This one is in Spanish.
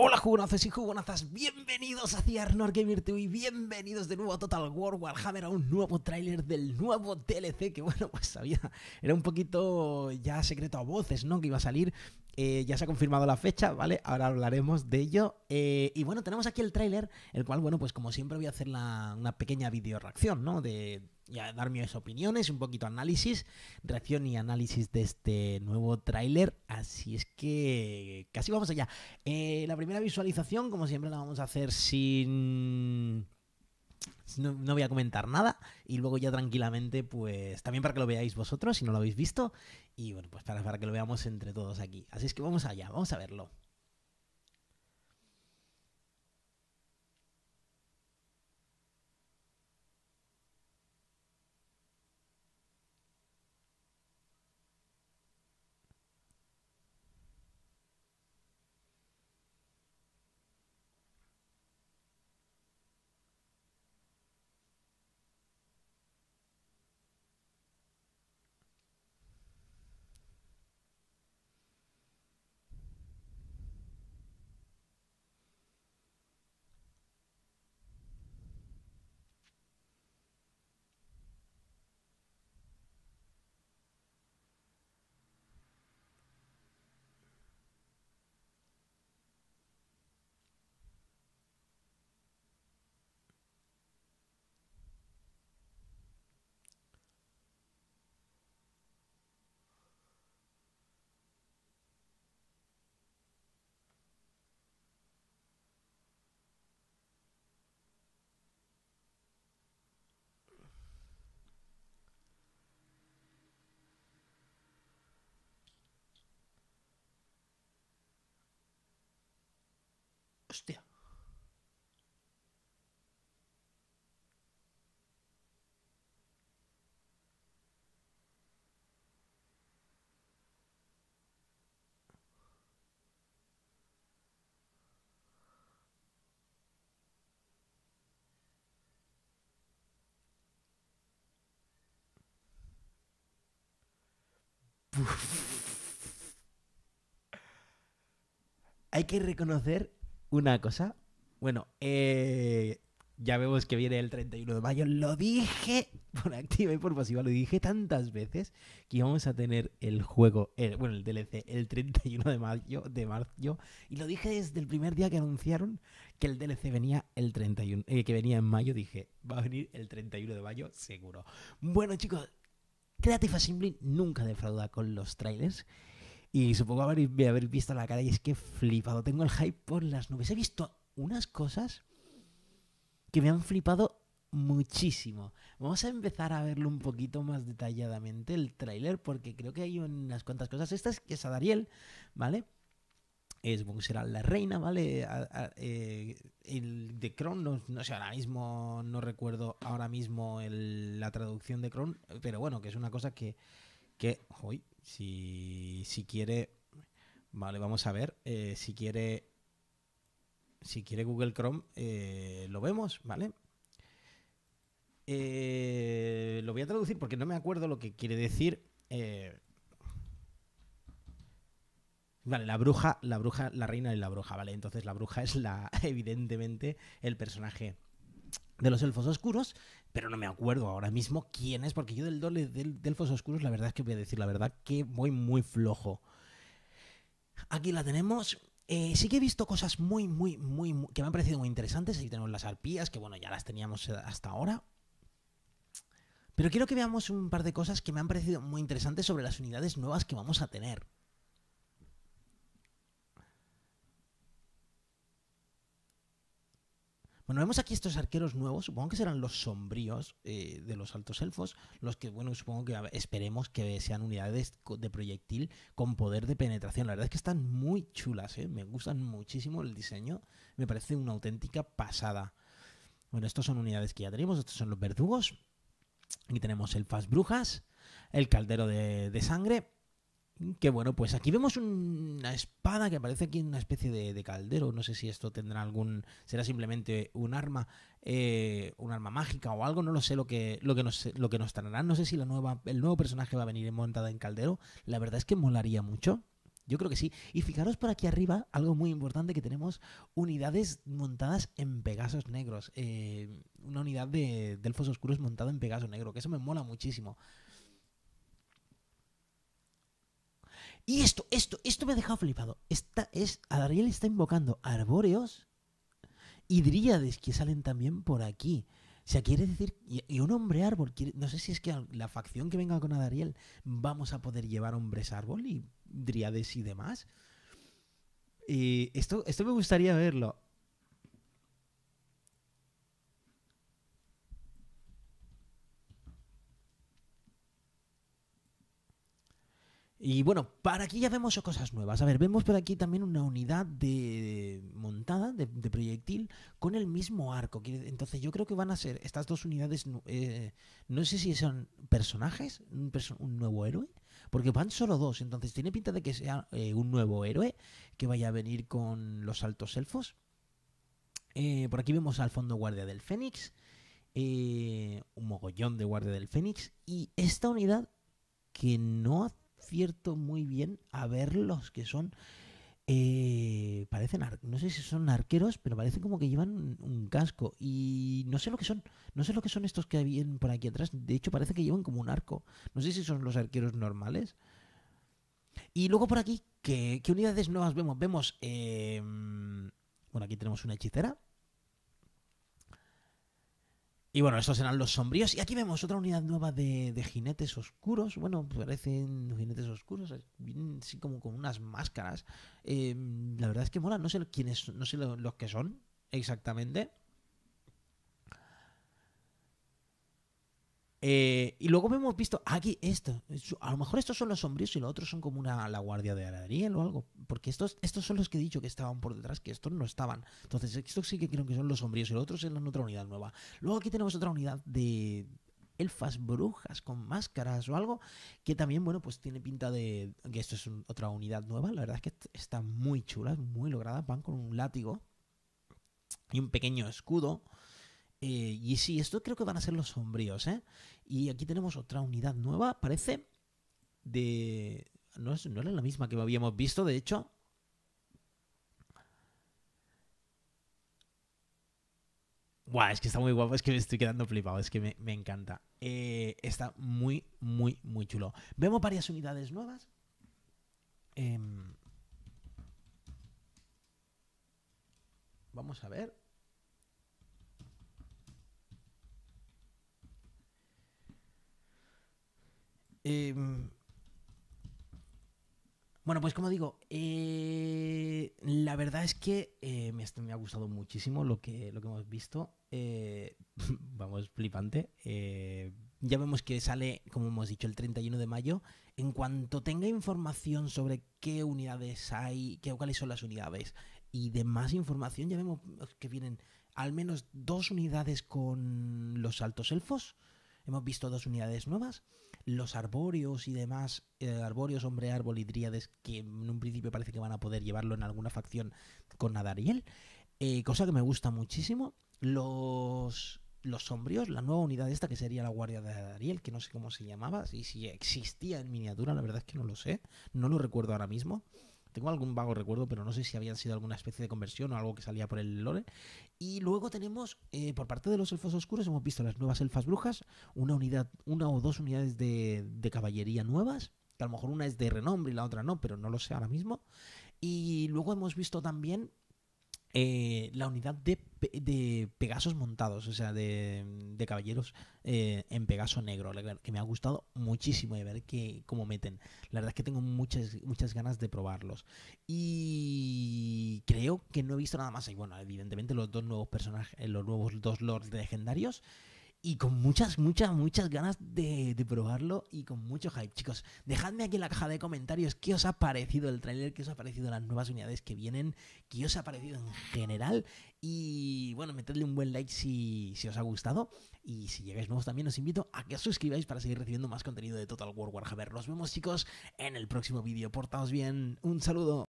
Hola jugonazos y jugonazas, bienvenidos hacia Arnor Gamer Y bienvenidos de nuevo a Total War Warhammer, a un nuevo tráiler del nuevo DLC que bueno, pues sabía, era un poquito ya secreto a voces, ¿no? Que iba a salir, eh, ya se ha confirmado la fecha, ¿vale? Ahora hablaremos de ello. Eh, y bueno, tenemos aquí el tráiler, el cual, bueno, pues como siempre voy a hacer una pequeña video reacción, ¿no? De dar mis opiniones, un poquito análisis, reacción y análisis de este nuevo tráiler. Así es que casi vamos allá. Eh, la primera visualización, como siempre, la vamos a hacer sin no, voy a comentar nada y luego ya tranquilamente, pues también para que lo veáis vosotros si no lo habéis visto y bueno, pues para, para que lo veamos entre todos aquí. Así es que vamos allá, vamos a verlo. Hay que reconocer una cosa. Bueno, eh, ya vemos que viene el 31 de mayo. Lo dije por activa y por pasiva, lo dije tantas veces que íbamos a tener el juego, bueno, el DLC, el 31 de mayo, de marzo. Y lo dije desde el primer día que anunciaron que el DLC venía el 31, eh, que venía en mayo. Dije, va a venir el 31 de mayo, seguro. Bueno, chicos, Creative Assembly nunca defrauda con los trailers. Y supongo haber, haber visto la cara y es que flipado. Tengo el hype por las nubes. He visto unas cosas que me han flipado muchísimo. Vamos a empezar a verlo un poquito más detalladamente el tráiler porque creo que hay unas cuantas cosas. estas que es a Dariel, ¿vale? Es, eh, bueno, será la reina, ¿vale? Eh, el de Kron, no, sé, ahora mismo no recuerdo ahora mismo la traducción de Kron, pero bueno, que es una cosa que, que hoy, si, quiere, vale, vamos a ver, eh, si quiere, si quiere Google Chrome, eh, lo vemos, ¿vale? Eh, lo voy a traducir porque no me acuerdo lo que quiere decir. Vale, la bruja, la bruja, la reina y la bruja, ¿vale? Entonces la bruja es la, evidentemente, el personaje de los elfos oscuros, pero no me acuerdo ahora mismo quién es, porque yo del doble de elfos oscuros, la verdad es que voy a decir la verdad que voy muy flojo. Aquí la tenemos. Eh, sí que he visto cosas muy, muy, muy, que me han parecido muy interesantes. Aquí tenemos las arpías, que bueno, ya las teníamos eh, hasta ahora. Pero quiero que veamos un par de cosas que me han parecido muy interesantes sobre las unidades nuevas que vamos a tener. Bueno, vemos aquí estos arqueros nuevos, supongo que serán los sombríos eh, de los altos elfos, los que, bueno, supongo que esperemos que sean unidades de proyectil con poder de penetración. La verdad es que están muy chulas, eh, me gustan muchísimo el diseño, me parece una auténtica pasada. Bueno, estos son unidades que ya tenemos, estos son los verdugos. Aquí tenemos elfas brujas, el caldero de sangre, que bueno, pues aquí vemos una espada que aparece aquí en una especie de, caldero. No sé si esto tendrá algún. será simplemente un arma. Eh, un arma mágica o algo. No lo sé lo que, lo que nos, lo que nos traerán. No sé si la nueva, el nuevo personaje va a venir montada en caldero. La verdad es que molaría mucho. Yo creo que sí. Y fijaros por aquí arriba, algo muy importante que tenemos unidades montadas en Pegasos negros. Eh, una unidad de, Delfos oscuros montada en Pegaso negro, que eso me mola muchísimo. Y esto, esto, esto me ha dejado flipado. Esta es, Ariel está invocando arbóreos y dríades que salen también por aquí. O sea, quiere decir, y un hombre árbol, no sé si es que la facción que venga con Adariel vamos a poder llevar hombres árbol y dríades y demás. Y esto, esto me gustaría verlo. Y bueno, para aquí ya vemos cosas nuevas. A ver, vemos por aquí también una unidad de montada de, proyectil con el mismo arco. Entonces yo creo que van a ser estas dos unidades, eh, no sé si son personajes, un, nuevo héroe, porque van solo dos. Entonces tiene pinta de que sea eh, un nuevo héroe que vaya a venir con los altos elfos. Eh, por aquí vemos al fondo guardia del Fénix, un mogollón de guardia del Fénix y esta unidad que no ha cierto muy bien a verlos, que son... Eh, parecen, no sé si son arqueros, pero parecen como que llevan un casco. Y no sé lo que son, no sé lo que son estos que vienen por aquí atrás. De hecho, parece que llevan como un arco. No sé si son los arqueros normales. Y luego por aquí, ¿qué, unidades nuevas vemos? Vemos, em, bueno, aquí tenemos una hechicera. Y bueno, estos eran los sombríos. Y aquí vemos otra unidad nueva de, jinetes oscuros. Bueno, parecen jinetes oscuros, eh, vienen así como con unas máscaras. Eh, la verdad es que mola, no sé quiénes, no sé los que son exactamente. Eh, y luego hemos visto ah, aquí esto. A lo mejor estos son los sombríos y los otros son como una la guardia de Aradriel o algo. Porque estos, estos son los que he dicho que estaban por detrás, que estos no estaban. Entonces, estos sí que creo que son los sombríos y los otros son otra unidad nueva. Luego aquí tenemos otra unidad de elfas brujas con máscaras o algo que también bueno pues tiene pinta de que esto es otra unidad nueva la verdad es que está muy chula muy lograda van con un látigo y un pequeño escudo eh, y sí, esto creo que van a ser los sombríos, ¿eh? Y aquí tenemos otra unidad nueva, parece, de... No, es, la misma que habíamos visto, de hecho. Guau, es que está muy guapo, es que me estoy quedando flipado, es que me, encanta. Eh, está muy, muy, muy chulo. Vemos varias unidades nuevas. Em, vamos a ver. Em, bueno, pues como digo, eh, la verdad es que eh, me, ha gustado muchísimo lo que, lo que hemos visto. Eh, vamos, flipante. ya vemos que sale, como hemos dicho, el 31 de mayo. En cuanto tenga información sobre qué unidades hay, qué, cuáles son las unidades y de más información, ya vemos que vienen al menos dos unidades con los altos elfos. Hemos visto dos unidades nuevas los arbóreos y demás, eh, arbóreos, hombre árbol y dríades, que en un principio parece que van a poder llevarlo en alguna facción con Adariel, eh, cosa que me gusta muchísimo. Los, los sombríos, la nueva unidad esta que sería la Guardia de Adariel, que no sé cómo se llamaba, si, si existía en miniatura, la verdad es que no lo sé, no lo recuerdo ahora mismo. Tengo algún vago recuerdo, pero no sé si habían sido alguna especie de conversión o algo que salía por el lore. Y luego tenemos, eh, por parte de los elfos oscuros, hemos visto las nuevas elfas brujas, una unidad, una o dos unidades de, de caballería nuevas, que a lo mejor una es de renombre y la otra no, pero no lo sé ahora mismo. Y luego hemos visto también eh, la unidad de, de, Pegasos montados, o sea, de, caballeros eh, en Pegaso negro, que me ha gustado muchísimo de ver que, cómo meten. La verdad es que tengo muchas, muchas ganas de probarlos. Y creo que no he visto nada más. Y bueno, evidentemente los dos nuevos personajes, los nuevos dos lords legendarios y con muchas, muchas, muchas ganas de, probarlo y con mucho hype. Chicos, dejadme aquí en la caja de comentarios qué os ha parecido el tráiler, qué os ha parecido las nuevas unidades que vienen, qué os ha parecido en general. Y bueno, metedle un buen like si, si os ha gustado. Y si llegáis nuevos también os invito a que os suscribáis para seguir recibiendo más contenido de Total War Warhammer. Nos vemos chicos en el próximo vídeo. Portaos bien. Un saludo.